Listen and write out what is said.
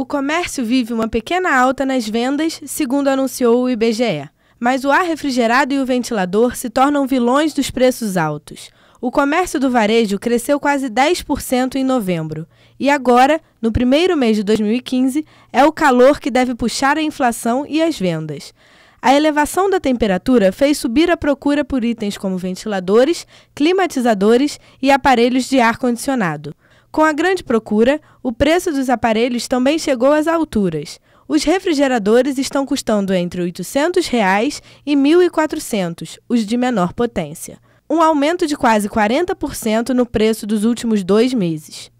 O comércio vive uma pequena alta nas vendas, segundo anunciou o IBGE. Mas o ar refrigerado e o ventilador se tornam vilões dos preços altos. O comércio do varejo cresceu quase 10% em novembro. E agora, no primeiro mês de 2015, é o calor que deve puxar a inflação e as vendas. A elevação da temperatura fez subir a procura por itens como ventiladores, climatizadores e aparelhos de ar-condicionado. Com a grande procura, o preço dos aparelhos também chegou às alturas. Os refrigeradores estão custando entre R$ 800 reais e R$ 1.400, os de menor potência. Um aumento de quase 40% no preço dos últimos dois meses.